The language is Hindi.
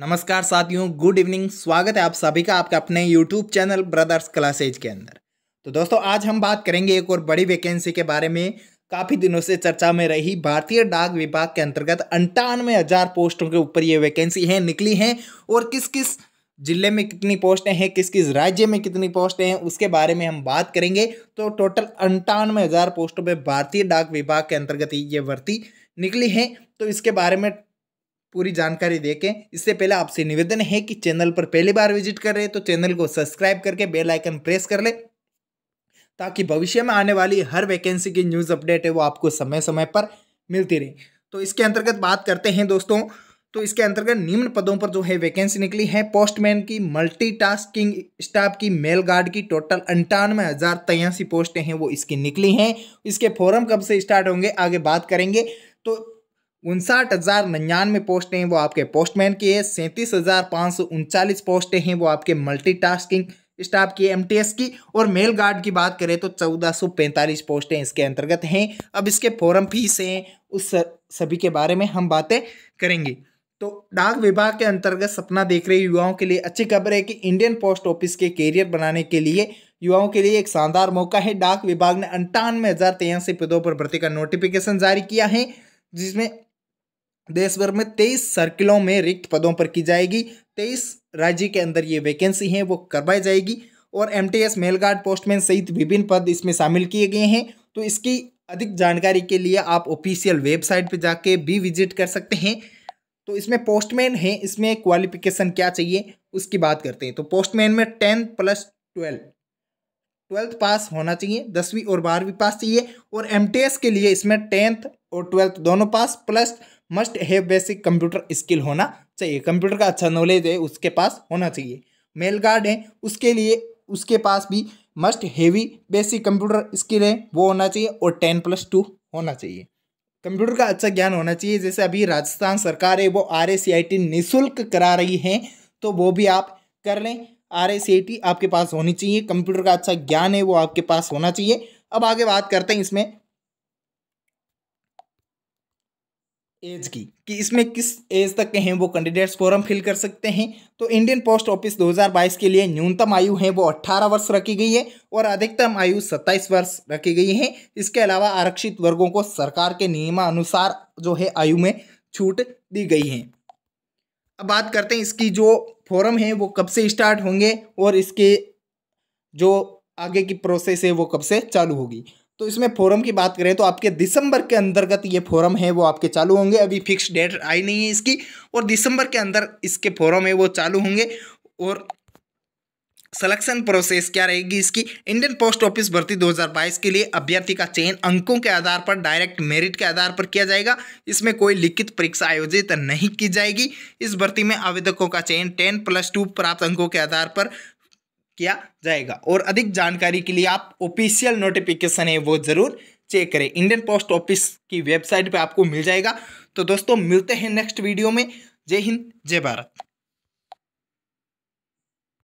नमस्कार साथियों गुड इवनिंग स्वागत है आप सभी का आपके अपने यूट्यूब चैनल ब्रदर्स क्लासेज के अंदर तो दोस्तों आज हम बात करेंगे एक और बड़ी वैकेंसी के बारे में काफ़ी दिनों से चर्चा में रही भारतीय डाक विभाग के अंतर्गत अंठानवे हज़ार पोस्टों के ऊपर ये वैकेंसी है निकली हैं और किस किस जिले में कितनी पोस्टें हैं किस किस राज्य में कितनी पोस्टें हैं उसके बारे में हम बात करेंगे तो टोटल अंठानवे हज़ार पोस्टों पर भारतीय डाक विभाग के अंतर्गत ये भर्ती निकली है तो इसके बारे में पूरी जानकारी देखें इससे पहले आपसे निवेदन है कि चैनल पर पहली बार विजिट कर रहे हैं तो चैनल को सब्सक्राइब करके बेल आइकन प्रेस कर ले ताकि भविष्य में आने वाली हर वैकेंसी की न्यूज़ अपडेट है वो आपको समय समय पर मिलती रहे तो इसके अंतर्गत बात करते हैं दोस्तों तो इसके अंतर्गत निम्न पदों पर जो है वैकेंसी निकली है पोस्टमैन की मल्टीटास्किंग स्टाफ की मेल गार्ड की टोटल अंठानवे हज़ार तयासी पोस्टें हैं वो इसकी निकली हैं इसके फॉरम कब से स्टार्ट होंगे आगे बात करेंगे तो उनसाठ हज़ार निन्यानवे पोस्टें हैं वो आपके पोस्टमैन की है सैंतीस हज़ार पाँच सौ उनचालीस पोस्टें हैं वो आपके मल्टीटास्किंग स्टाफ की एस की और मेल गार्ड की बात करें तो चौदह सौ पैंतालीस पोस्टें इसके अंतर्गत हैं अब इसके फॉरम फीस हैं उस सभी के बारे में हम बातें करेंगे तो डाक विभाग के अंतर्गत सपना देख रहे युवाओं के लिए अच्छी खबर है कि इंडियन पोस्ट ऑफिस के कैरियर बनाने के लिए युवाओं के लिए एक शानदार मौका है डाक विभाग ने अंठानवे हज़ार तिरासी पदों पर भर्ती का नोटिफिकेशन जारी किया है जिसमें देश भर में तेईस सर्किलों में रिक्त पदों पर की जाएगी तेईस राज्य के अंदर ये वैकेंसी हैं वो करवाई जाएगी और M T S mail guard postman सहित विभिन्न पद इसमें शामिल किए गए हैं तो इसकी अधिक जानकारी के लिए आप ऑफिशियल वेबसाइट पर जाके भी विजिट कर सकते हैं तो इसमें पोस्टमैन है इसमें क्वालिफिकेशन क्या चाहिए उसकी बात करते हैं तो पोस्टमैन में tenth plus twelfth twelfth pass होना चाहिए दसवीं और बारहवीं पास चाहिए और एम के लिए इसमें टेंथ और ट्वेल्थ दोनों pass plus must have basic computer skill होना चाहिए कंप्यूटर का अच्छा नॉलेज है उसके पास होना चाहिए मेल गार्ड है उसके लिए उसके पास भी must have basic computer skill है वो होना चाहिए और टेन प्लस टू होना चाहिए कंप्यूटर का अच्छा ज्ञान होना चाहिए जैसे अभी राजस्थान सरकार है वो आर टी निःशुल्क करा रही है तो वो भी आप कर लें आर टी आपके पास होनी चाहिए कंप्यूटर का अच्छा ज्ञान है वो आपके पास होना चाहिए अब आगे बात करते हैं इसमें एज की कि इसमें किस एज तक के हैं वो कैंडिडेट्स फॉर्म फिल कर सकते हैं तो इंडियन पोस्ट ऑफिस 2022 के लिए न्यूनतम आयु है वो 18 वर्ष रखी गई है और अधिकतम आयु 27 वर्ष रखी गई है इसके अलावा आरक्षित वर्गों को सरकार के नियमानुसार जो है आयु में छूट दी गई है अब बात करते हैं इसकी जो फॉरम है वो कब से स्टार्ट होंगे और इसके जो आगे की प्रोसेस है वो कब से चालू होगी तो इसमें फोरम की बात करें तो आपके दिसंबर के अंतर्गत ये फोरम है वो आपके चालू होंगे अभी फिक्स डेट आई नहीं है इसकी और दिसंबर के अंदर इसके फोरम है वो चालू होंगे और सिलेक्शन प्रोसेस क्या रहेगी इसकी इंडियन पोस्ट ऑफिस भर्ती 2022 के लिए अभ्यर्थी का चयन अंकों के आधार पर डायरेक्ट मेरिट के आधार पर किया जाएगा इसमें कोई लिखित परीक्षा आयोजित नहीं की जाएगी इस भर्ती में आवेदकों का चयन 10 प्लस टू प्राप्त अंकों के आधार पर किया जाएगा और अधिक जानकारी के लिए आप ऑफिशियल नोटिफिकेशन है वो ज़रूर चेक करें इंडियन पोस्ट ऑफिस की वेबसाइट पे आपको मिल जाएगा तो दोस्तों मिलते हैं नेक्स्ट वीडियो में जय हिंद जय भारत